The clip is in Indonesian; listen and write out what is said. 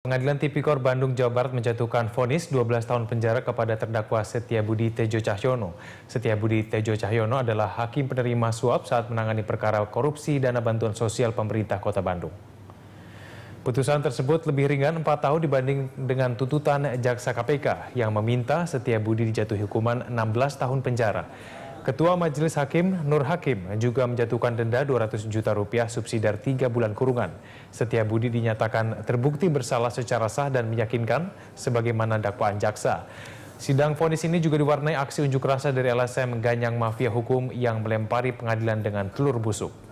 Pengadilan Tipikor Bandung Jawa Barat menjatuhkan vonis 12 tahun penjara kepada terdakwa Setia Budi Tejo Cahyono. Setia Budi Tejo Cahyono adalah hakim penerima suap saat menangani perkara korupsi dana bantuan sosial pemerintah Kota Bandung. Putusan tersebut lebih ringan 4 tahun dibanding dengan tuntutan jaksa KPK yang meminta Setia Budi dijatuhi hukuman 16 tahun penjara. Ketua Majelis Hakim Nur Hakim juga menjatuhkan denda 200 juta rupiah subsidiar 3 bulan kurungan. Setia Budi dinyatakan terbukti bersalah secara sah dan meyakinkan sebagaimana dakwaan jaksa. Sidang vonis ini juga diwarnai aksi unjuk rasa dari LSM Ganyang Mafia Hukum yang melempari pengadilan dengan telur busuk.